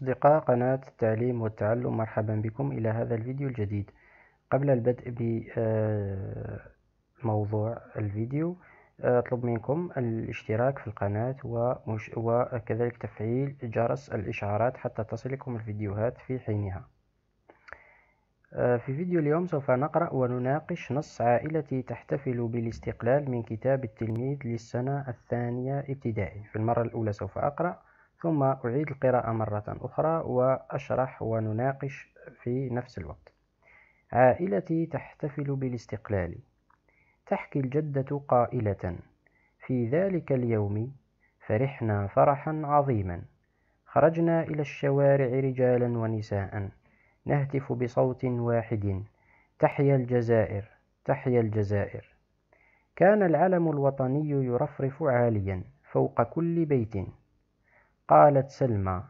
أصدقاء قناة التعليم والتعلم مرحبا بكم إلى هذا الفيديو الجديد قبل البدء بموضوع الفيديو أطلب منكم الاشتراك في القناة وكذلك تفعيل جرس الإشعارات حتى تصلكم الفيديوهات في حينها في فيديو اليوم سوف نقرأ ونناقش نص عائلتي تحتفل بالاستقلال من كتاب التلميذ للسنة الثانية ابتدائي في المرة الأولى سوف أقرأ ثم أعيد القراءة مرة أخرى وأشرح ونناقش في نفس الوقت عائلتي تحتفل بالاستقلال تحكي الجدة قائلة في ذلك اليوم فرحنا فرحا عظيما خرجنا إلى الشوارع رجالا ونساء نهتف بصوت واحد تحيا الجزائر تحيا الجزائر كان العلم الوطني يرفرف عاليا فوق كل بيت قالت سلمى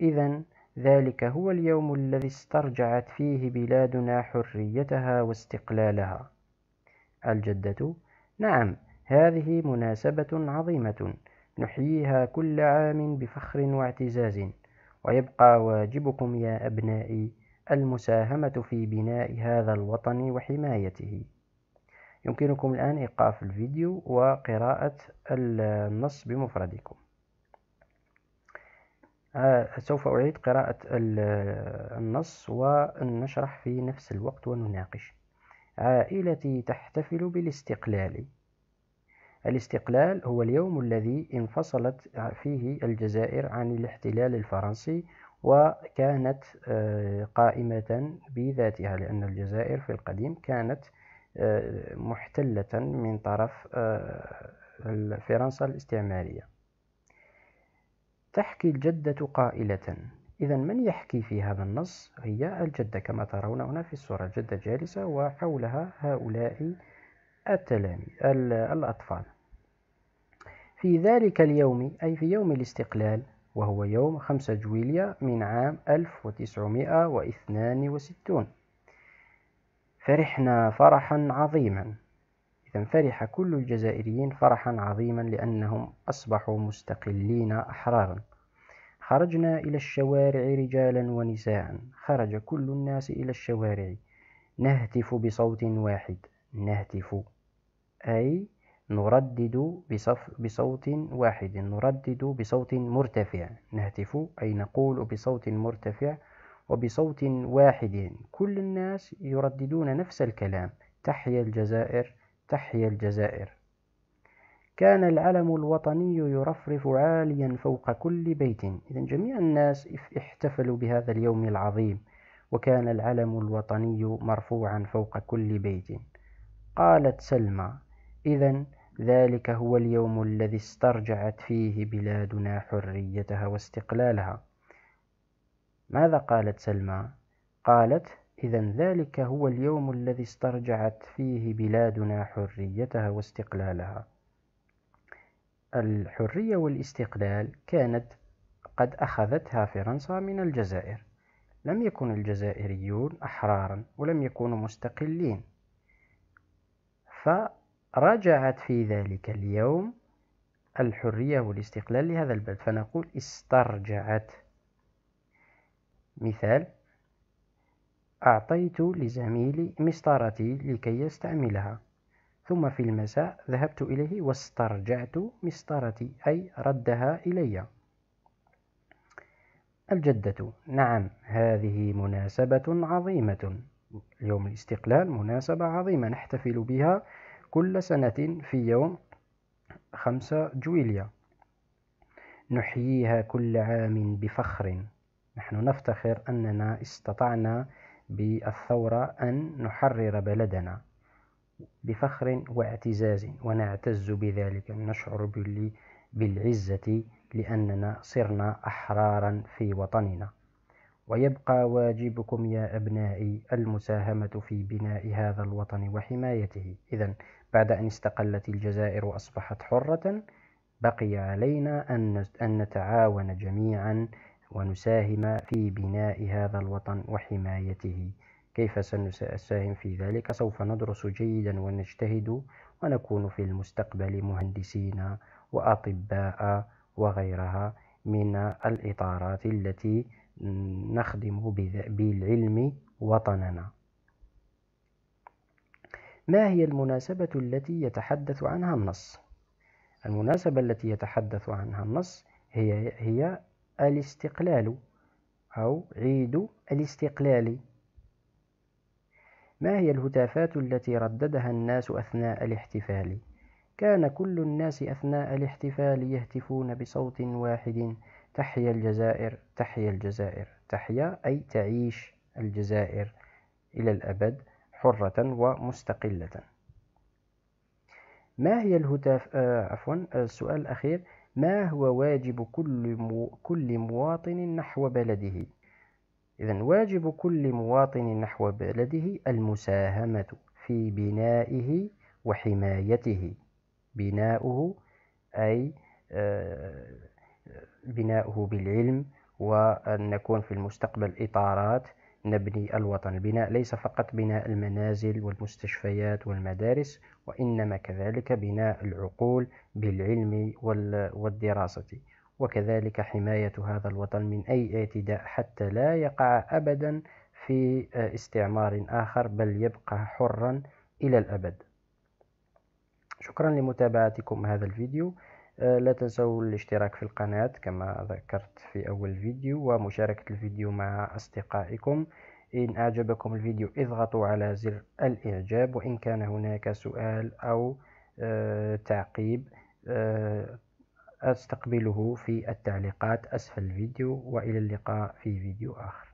إذا ذلك هو اليوم الذي استرجعت فيه بلادنا حريتها واستقلالها الجدة نعم هذه مناسبة عظيمة نحييها كل عام بفخر واعتزاز ويبقى واجبكم يا أبنائي المساهمة في بناء هذا الوطن وحمايته يمكنكم الآن إيقاف الفيديو وقراءة النص بمفردكم آه، سوف أعيد قراءة النص ونشرح في نفس الوقت ونناقش عائلتي تحتفل بالاستقلال الاستقلال هو اليوم الذي انفصلت فيه الجزائر عن الاحتلال الفرنسي وكانت آه، قائمة بذاتها لأن الجزائر في القديم كانت آه، محتلة من طرف فرنسا الاستعمارية تحكي الجدة قائلة إذا من يحكي في هذا النص هي الجدة كما ترون هنا في الصورة الجدة جالسة وحولها هؤلاء التلاميذ الأطفال في ذلك اليوم أي في يوم الاستقلال وهو يوم 5 جويلية من عام 1962 فرحنا فرحا عظيما إذا فرح كل الجزائريين فرحا عظيما لأنهم أصبحوا مستقلين أحرارا خرجنا إلى الشوارع رجالا ونساء خرج كل الناس إلى الشوارع نهتف بصوت واحد نهتف أي نردد بصوت واحد نردد بصوت مرتفع نهتف أي نقول بصوت مرتفع وبصوت واحد كل الناس يرددون نفس الكلام تحيا الجزائر تحيا الجزائر كان العلم الوطني يرفرف عاليا فوق كل بيت إذا جميع الناس احتفلوا بهذا اليوم العظيم وكان العلم الوطني مرفوعا فوق كل بيت قالت سلمى إذا ذلك هو اليوم الذي استرجعت فيه بلادنا حريتها واستقلالها ماذا قالت سلمى قالت إذا ذلك هو اليوم الذي استرجعت فيه بلادنا حريتها واستقلالها الحرية والاستقلال كانت قد أخذتها فرنسا من الجزائر لم يكن الجزائريون أحرارا ولم يكونوا مستقلين فراجعت في ذلك اليوم الحرية والاستقلال لهذا البلد فنقول استرجعت مثال أعطيت لزميلي مسطرتي لكي يستعملها ثم في المساء ذهبت إليه واسترجعت مسطرتي أي ردها إلي الجدة نعم هذه مناسبة عظيمة يوم الاستقلال مناسبة عظيمة نحتفل بها كل سنة في يوم خمسة جويليا نحييها كل عام بفخر نحن نفتخر أننا استطعنا بالثورة أن نحرر بلدنا بفخر واعتزاز ونعتز بذلك نشعر بالعزة لأننا صرنا أحرارا في وطننا ويبقى واجبكم يا أبنائي المساهمة في بناء هذا الوطن وحمايته إذا بعد أن استقلت الجزائر وأصبحت حرة بقي علينا أن نتعاون جميعا ونساهم في بناء هذا الوطن وحمايته كيف سنساهم في ذلك سوف ندرس جيدا ونجتهد ونكون في المستقبل مهندسين وأطباء وغيرها من الإطارات التي نخدم بالعلم وطننا ما هي المناسبة التي يتحدث عنها النص؟ المناسبة التي يتحدث عنها النص هي هي الاستقلال أو عيد الاستقلال ما هي الهتافات التي رددها الناس أثناء الاحتفال؟ كان كل الناس أثناء الاحتفال يهتفون بصوت واحد تحيا الجزائر تحيا الجزائر تحيا أي تعيش الجزائر إلى الأبد حرة ومستقلة ما هي الهتاف آه عفوا السؤال الأخير ما هو واجب كل مواطن نحو بلده إذا واجب كل مواطن نحو بلده المساهمة في بنائه وحمايته بناؤه أي آه، بناؤه بالعلم وأن نكون في المستقبل إطارات نبني الوطن البناء ليس فقط بناء المنازل والمستشفيات والمدارس وإنما كذلك بناء العقول بالعلم والدراسة وكذلك حماية هذا الوطن من أي اعتداء حتى لا يقع أبدا في آه، استعمار آخر بل يبقى حرا إلى الأبد شكرا لمتابعتكم هذا الفيديو آه، لا تنسوا الاشتراك في القناة كما ذكرت في أول فيديو ومشاركة الفيديو مع أصدقائكم إن أعجبكم الفيديو اضغطوا على زر الإعجاب وإن كان هناك سؤال أو آه، تعقيب استقبله في التعليقات أسفل الفيديو وإلى اللقاء في فيديو آخر